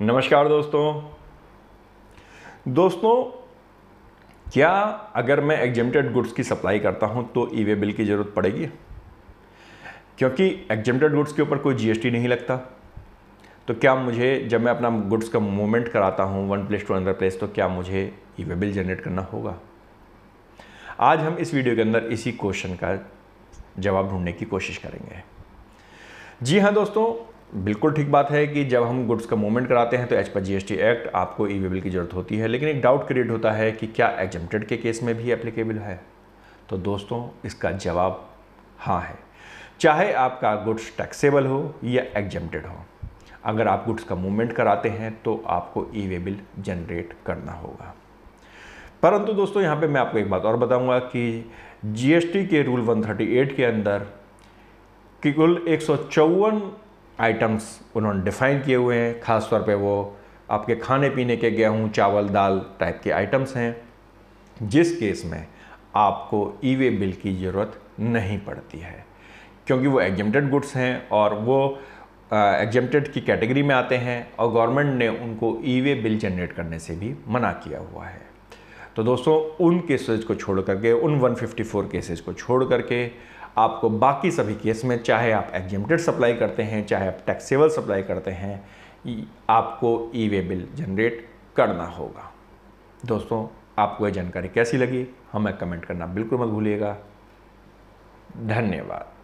नमस्कार दोस्तों दोस्तों क्या अगर मैं एग्जेम्प्टेड गुड्स की सप्लाई करता हूं तो ई वे बिल की ज़रूरत पड़ेगी क्योंकि एग्जेम्प्टेड गुड्स के ऊपर कोई जीएसटी नहीं लगता तो क्या मुझे जब मैं अपना गुड्स का मूवमेंट कराता हूं one place to another place तो क्या मुझे ई वे बिल जनरेट करना होगा आज हम इस वीडियो के अंदर इसी क्वेश्चन का जवाब ढूंढने की कोशिश करेंगे जी हाँ दोस्तों बिल्कुल ठीक बात है कि जब हम गुड्स का मूवमेंट कराते हैं तो एज पर जीएसटी एक्ट आपको ई वेबल की ज़रूरत होती है लेकिन एक डाउट क्रिएट होता है कि क्या एग्जेप्टेड के केस में भी एप्लीकेबल है तो दोस्तों इसका जवाब हाँ है चाहे आपका गुड्स टैक्सेबल हो या एग्जेप्टेड हो अगर आप गुड्स का मूवमेंट कराते हैं तो आपको ई वे बिल जनरेट करना होगा परंतु दोस्तों यहाँ पर मैं आपको एक बात और बताऊँगा कि जी के रूल वन के अंदर कि कुल एक आइटम्स उन्होंने डिफ़ाइन किए हुए हैं ख़ास तौर पे वो आपके खाने पीने के गेहूँ चावल दाल टाइप के आइटम्स हैं जिस केस में आपको ई वे बिल की ज़रूरत नहीं पड़ती है क्योंकि वो एग्जम्प्टेड गुड्स हैं और वो एग्जम्प्टेड की कैटेगरी में आते हैं और गवर्नमेंट ने उनको ई वे बिल जनरेट करने से भी मना किया हुआ है तो दोस्तों उन केसेज को छोड़ करके उन 154 केसेज को छोड़ करके आपको बाकी सभी केस में चाहे आप एग्जिमटेड सप्लाई करते हैं चाहे आप टैक्सेबल सप्लाई करते हैं आपको ई वे बिल जनरेट करना होगा दोस्तों आपको यह जानकारी कैसी लगी हमें कमेंट करना बिल्कुल मत भूलिएगा धन्यवाद